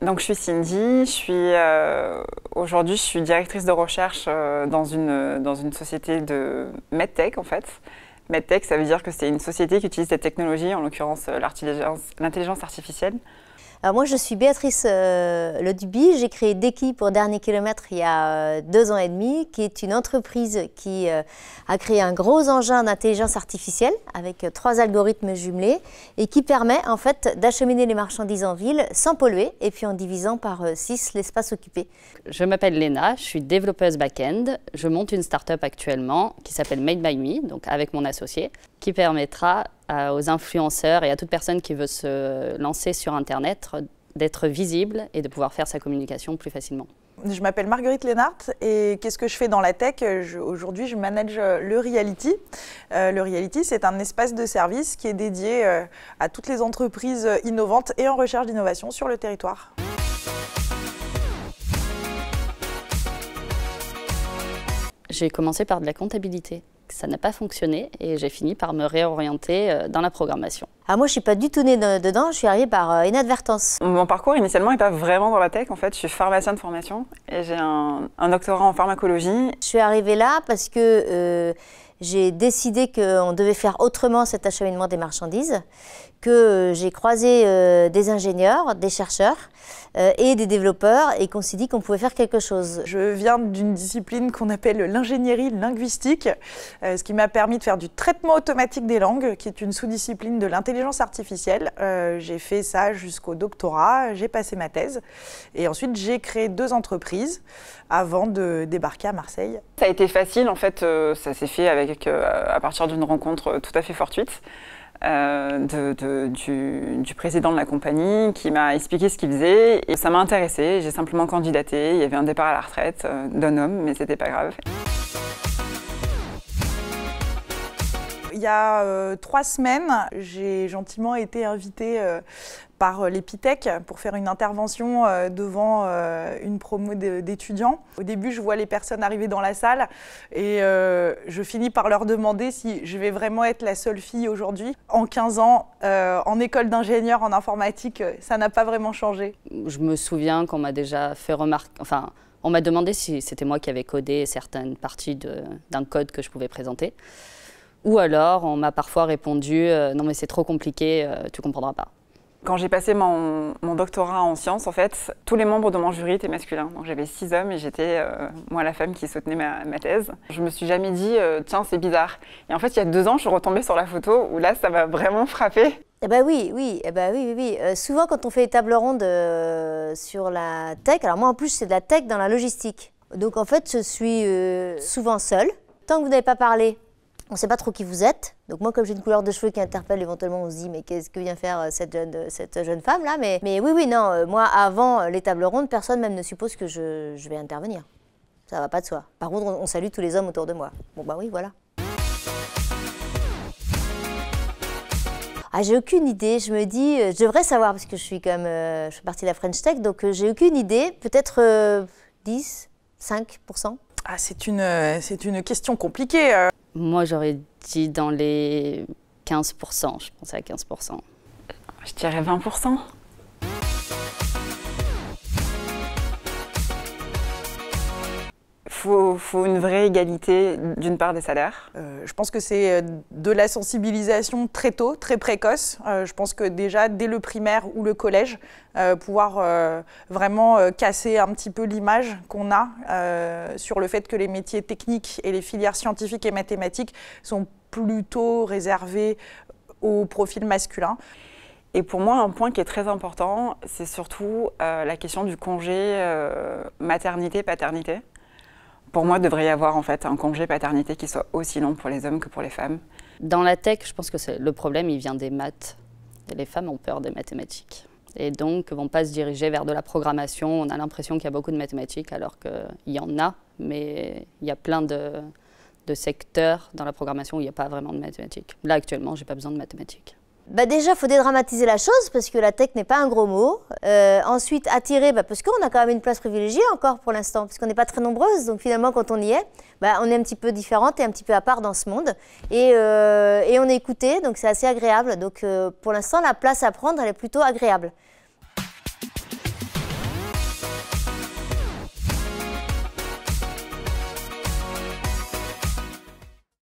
Donc je suis Cindy, euh, aujourd'hui je suis directrice de recherche euh, dans, une, dans une société de medtech en fait. Medtech ça veut dire que c'est une société qui utilise des technologies, en l'occurrence euh, l'intelligence artificielle, alors moi, je suis Béatrice euh, J'ai créé Deki pour Dernier Kilomètre il y a euh, deux ans et demi, qui est une entreprise qui euh, a créé un gros engin d'intelligence artificielle avec euh, trois algorithmes jumelés et qui permet en fait d'acheminer les marchandises en ville sans polluer et puis en divisant par six l'espace occupé. Je m'appelle Léna, je suis développeuse back-end. Je monte une start-up actuellement qui s'appelle Made by Me, donc avec mon associé, qui permettra euh, aux influenceurs et à toute personne qui veut se lancer sur Internet euh, d'être visible et de pouvoir faire sa communication plus facilement. Je m'appelle Marguerite Lénart et qu'est-ce que je fais dans la tech Aujourd'hui, je manage euh, le Reality. le Reality, c'est un espace de service qui est dédié à toutes les entreprises innovantes et en recherche d'innovation sur le territoire. J'ai commencé par de la comptabilité ça n'a pas fonctionné et j'ai fini par me réorienter euh, dans la programmation. Ah, moi, je suis pas du tout née dedans, je suis arrivée par euh, inadvertance. Mon parcours, initialement, n'est pas vraiment dans la tech, en fait. Je suis pharmacien de formation et j'ai un, doctorat en pharmacologie. Je suis arrivée là parce que euh, j'ai décidé qu'on devait faire autrement cet acheminement des marchandises, que euh, j'ai croisé des ingénieurs, des chercheurs et des développeurs et qu'on s'est dit qu'on pouvait faire quelque chose. Je viens d'une discipline qu'on appelle l'ingénierie linguistique, ce qui m'a permis de faire du traitement automatique des langues, qui est une sous-discipline de l'intelligence artificielle. Euh, j'ai fait ça jusqu'au doctorat, j'ai passé ma thèse. Et ensuite, j'ai créé deux entreprises avant de débarquer à Marseille. Ça a été facile, en fait, euh, ça s'est fait avec, euh, à partir d'une rencontre tout à fait fortuite. du, du, président de la compagnie qui m'a expliqué ce qu'il faisait et ça m'a intéressé. J'ai simplement candidaté. Il y avait un départ à la retraite d'un homme, mais c'était pas grave. il y a euh, trois semaines, j'ai gentiment été invitée euh, par euh, l'Epitech pour faire une intervention devant une promo d'étudiants. Au début, je vois les personnes arriver dans la salle et je finis par leur demander si je vais vraiment être la seule fille aujourd'hui. En 15 ans, en école d'ingénieur en informatique, ça n'a pas vraiment changé. Je me souviens qu'on m'a déjà fait remarquer, enfin, on m'a demandé si c'était moi qui avais codé certaines parties d'un code que je pouvais présenter. Ou alors, on m'a parfois répondu euh, non mais c'est trop compliqué, tu euh, tu comprendras pas. Quand j'ai passé mon, doctorat en sciences, en fait, tous les membres de mon jury étaient masculins. Donc j'avais six hommes et j'étais euh, moi la femme qui soutenait ma, thèse. Je me suis jamais dit tiens c'est bizarre. Et en fait, il y a deux ans, je suis retombée sur la photo où là, ça m'a vraiment frappée. Eh ben oui, oui, eh ben oui, oui, oui. souvent, quand on fait des tables rondes sur la tech, alors moi en plus, c'est de la tech dans la logistique. Donc en fait, je suis souvent seule. Tant que vous n'avez pas parlé on ne sait pas trop qui vous êtes. Donc moi, comme j'ai une couleur de cheveux qui interpelle, éventuellement, on se dit, mais qu'est-ce que vient faire euh, cette jeune, euh, femme-là mais, oui, oui, non, euh, moi, avant les tables rondes, personne même ne suppose que je, vais intervenir. Ça va pas de soi. Par contre, on, salue tous les hommes autour de moi. Bon, bah oui, voilà. Ah, j'ai aucune idée. Je me dis, je devrais savoir parce que je suis comme, je fais partie de la French Tech, donc j'ai aucune idée. Peut-être 10, 5 Ah, c'est une, c'est une question compliquée. Moi, j'aurais dit dans les 15%, je pensais à 15%. Je dirais 20%. faut, faut une vraie égalité d'une part des salaires euh, Je pense que c'est euh, de la sensibilisation très tôt, très précoce. Euh, je pense que déjà dès le primaire ou le collège, pouvoir vraiment casser un petit peu l'image qu'on a sur le fait que les métiers techniques et les filières scientifiques et mathématiques sont plutôt réservés au profil masculin. Et pour moi, un point qui est très important, c'est surtout la question du congé maternité-paternité pour moi, devrait y avoir en fait un congé paternité qui soit aussi long pour les hommes que pour les femmes. Dans la tech, je pense que le problème, il vient des maths. les femmes ont peur des mathématiques. Et donc, vont pas se diriger vers de la programmation. On a l'impression qu'il y a beaucoup de mathématiques, alors qu'il y en a, mais il y a plein de, secteurs dans la programmation où il n'y a pas vraiment de mathématiques. Là, actuellement, n'ai pas besoin de mathématiques bah déjà, faut dédramatiser la chose parce que la tech n'est pas un gros mot. Euh, ensuite, attirer, bah parce qu'on a quand même une place privilégiée encore pour l'instant, parce qu'on n'est pas très nombreuses. Donc finalement, quand on y est, bah, on est un petit peu différente et un petit peu à part dans ce monde. Et, euh, on est écouté, donc c'est assez agréable. Donc euh, pour l'instant, la place à prendre, elle est plutôt agréable.